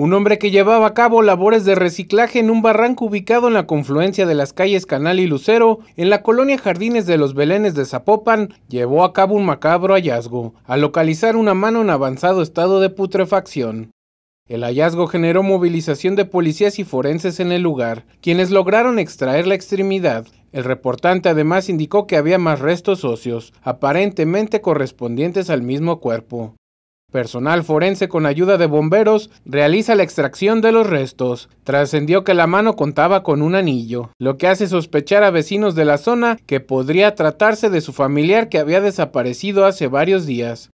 Un hombre que llevaba a cabo labores de reciclaje en un barranco ubicado en la confluencia de las calles Canal y Lucero, en la colonia Jardines de los Belenes de Zapopan, llevó a cabo un macabro hallazgo, al localizar una mano en avanzado estado de putrefacción. El hallazgo generó movilización de policías y forenses en el lugar, quienes lograron extraer la extremidad. El reportante además indicó que había más restos óseos, aparentemente correspondientes al mismo cuerpo. Personal forense con ayuda de bomberos realiza la extracción de los restos. Trascendió que la mano contaba con un anillo, lo que hace sospechar a vecinos de la zona que podría tratarse de su familiar que había desaparecido hace varios días.